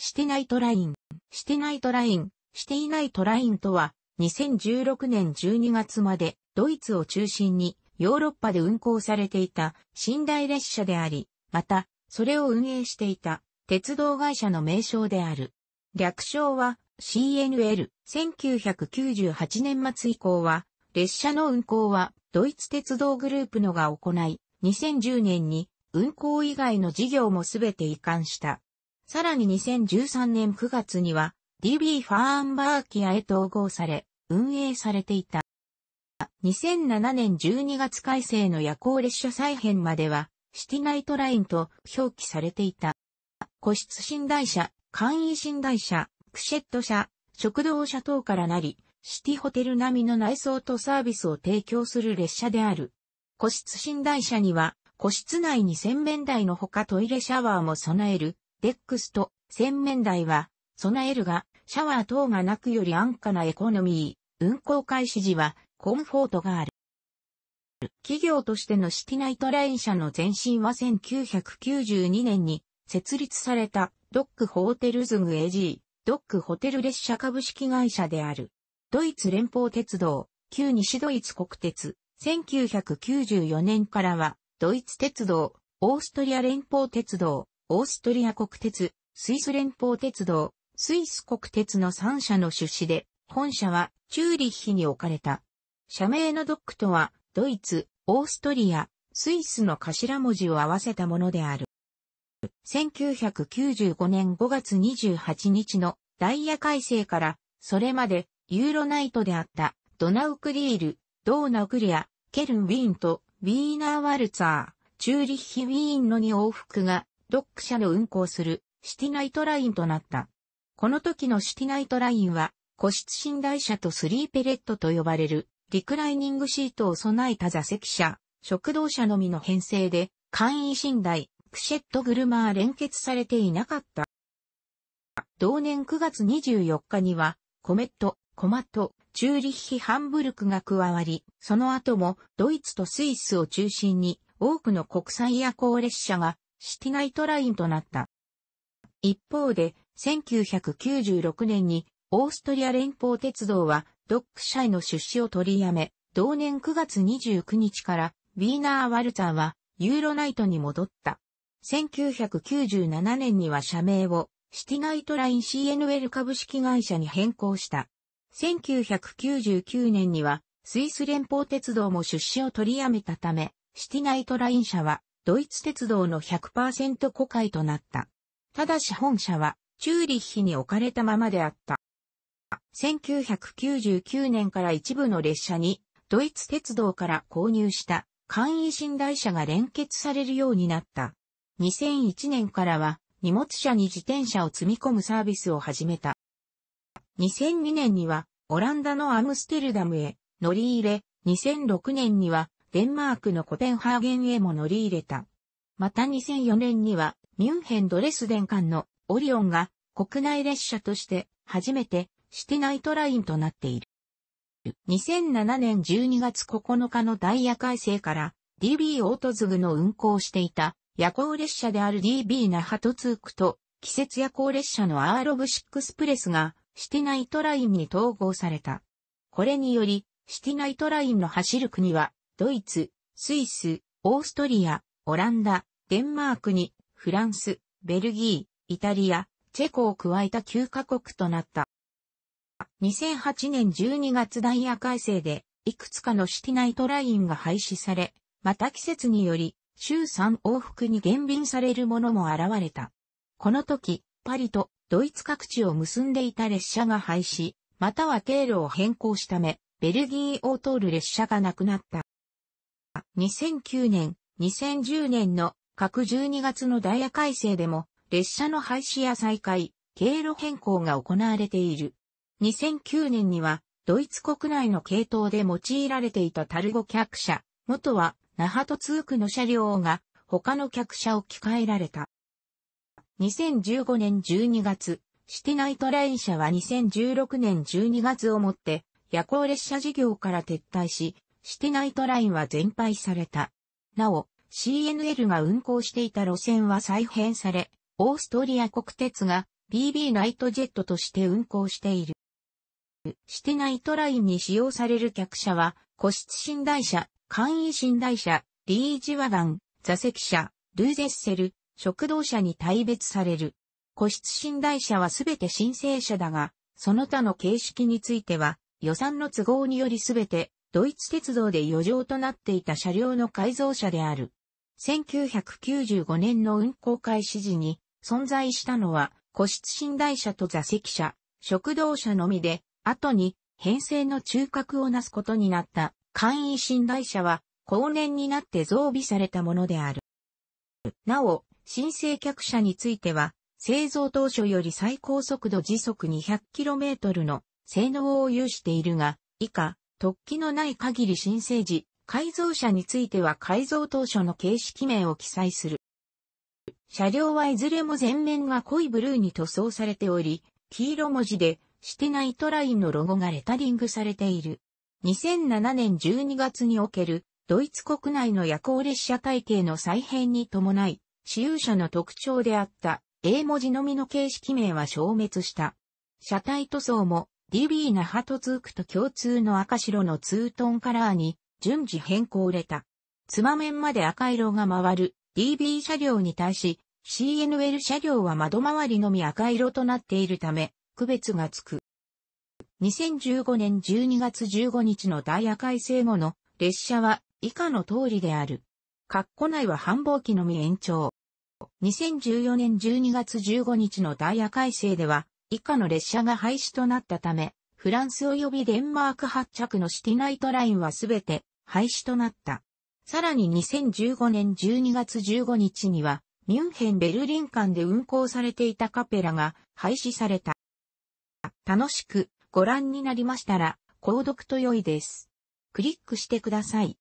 してないトライン、してないトライン、していないトラインとは、2016年12月までドイツを中心にヨーロッパで運行されていた寝台列車であり、また、それを運営していた鉄道会社の名称である。略称は CNL。1998年末以降は、列車の運行はドイツ鉄道グループのが行い、2010年に運行以外の事業もすべて移管した。さらに2013年9月には DB ファーンバーキアへ統合され、運営されていた。2007年12月改正の夜行列車再編までは、シティナイトラインと表記されていた。個室寝台車、簡易寝台車、クシェット車、食堂車等からなり、シティホテル並みの内装とサービスを提供する列車である。個室寝台車には、個室内に洗面台のほかトイレシャワーも備えるデックスと洗面台は、備えるが、シャワー等がなくより安価なエコノミー、運行開始時は、コンフォートがある。企業としてのシティナイトライン社の前身は1992年に設立されたドックホーテルズグ AG、ドックホテル列車株式会社である。ドイツ連邦鉄道、旧西ドイツ国鉄、1994年からは、ドイツ鉄道、オーストリア連邦鉄道、オーストリア国鉄、スイス連邦鉄道、スイス国鉄の3社の出資で、本社はチューリッヒに置かれた。社名のドックとは、ドイツ、オーストリア、スイスの頭文字を合わせたものである。1995年5月28日のダイヤ改正から、それまでユーロナイトであったドナウクリール、ドーナクリア、ケルン・ウィーンとウィーナー・ワルツァー、チューリッヒ・ウィーンの2往復がドック社の運行するシティナイトラインとなった。この時のシティナイトラインは、個室寝台車とスリーペレットと呼ばれる、リクライニングシートを備えた座席車、食堂車のみの編成で、簡易寝台、クシェットグルマー連結されていなかった。同年9月24日には、コメット、コマット、チューリッヒ・ハンブルクが加わり、その後もドイツとスイスを中心に多くの国際夜行列車がシティナイトラインとなった。一方で、1996年にオーストリア連邦鉄道はドック社への出資を取りやめ、同年9月29日からウィーナー・ワルツァーはユーロナイトに戻った。1997年には社名をシティナイトライン CNL 株式会社に変更した。1999年にはスイス連邦鉄道も出資を取りやめたため、シティナイトライン社はドイツ鉄道の100%古海となった。ただし本社は、チューリッヒに置かれたままであった。1999年から一部の列車に、ドイツ鉄道から購入した簡易寝台車が連結されるようになった。2001年からは、荷物車に自転車を積み込むサービスを始めた。2002年には、オランダのアムステルダムへ乗り入れ、2006年にはデンマークのコペンハーゲンへも乗り入れた。また2004年には、ミュンヘンドレスデン間のオリオンが国内列車として初めてシティナイトラインとなっている。2007年12月9日のダイヤ改正から DB オートズグの運行していた夜行列車である DB ナハトツークと季節夜行列車のアーロブシックスプレスがシティナイトラインに統合された。これによりシティナイトラインの走る国はドイツ、スイス、オーストリア、オランダ、デンマークに、フランス、ベルギー、イタリア、チェコを加えた9カ国となった。2008年12月ダイヤ改正で、いくつかのシティナイトラインが廃止され、また季節により、週3往復に減便されるものも現れた。この時、パリとドイツ各地を結んでいた列車が廃止、または経路を変更したため、ベルギーを通る列車がなくなった。2009年、2010年の各12月のダイヤ改正でも、列車の廃止や再開、経路変更が行われている。2009年には、ドイツ国内の系統で用いられていたタルゴ客車、元は、那覇と通区の車両が、他の客車を着換えられた。2015年12月、シティナイトレイン社は2016年12月をもって、夜行列車事業から撤退し、してナイトラインは全廃された。なお、CNL が運行していた路線は再編され、オーストリア国鉄が BB ナイトジェットとして運行している。してナイトラインに使用される客車は、個室寝台車、簡易寝台車、リージワガン、座席車、ルーゼッセル、食堂車に大別される。個室寝台車はすべて申請者だが、その他の形式については、予算の都合によりすべてドイツ鉄道で余剰となっていた車両の改造車である。1995年の運行開始時に存在したのは個室寝台車と座席車、食堂車のみで、後に編成の中核をなすことになった簡易寝台車は後年になって増備されたものである。なお、申請客車については、製造当初より最高速度時速 200km の性能を有しているが、以下、突起のない限り新生児、改造車については改造当初の形式名を記載する。車両はいずれも前面が濃いブルーに塗装されており、黄色文字で、してないトラインのロゴがレタリングされている。2007年12月における、ドイツ国内の夜行列車体系の再編に伴い、私有車の特徴であった、英文字のみの形式名は消滅した。車体塗装も、DB なハとツークと共通の赤白のツートンカラーに順次変更れた。つま面まで赤色が回る DB 車両に対し CNL 車両は窓周りのみ赤色となっているため区別がつく。2015年12月15日のダイヤ改正後の列車は以下の通りである。括弧内は繁忙期のみ延長。2014年12月15日のダイヤ改正では、以下の列車が廃止となったため、フランス及びデンマーク発着のシティナイトラインはすべて廃止となった。さらに2015年12月15日には、ミュンヘン・ベルリン間で運行されていたカペラが廃止された。楽しくご覧になりましたら、購読と良いです。クリックしてください。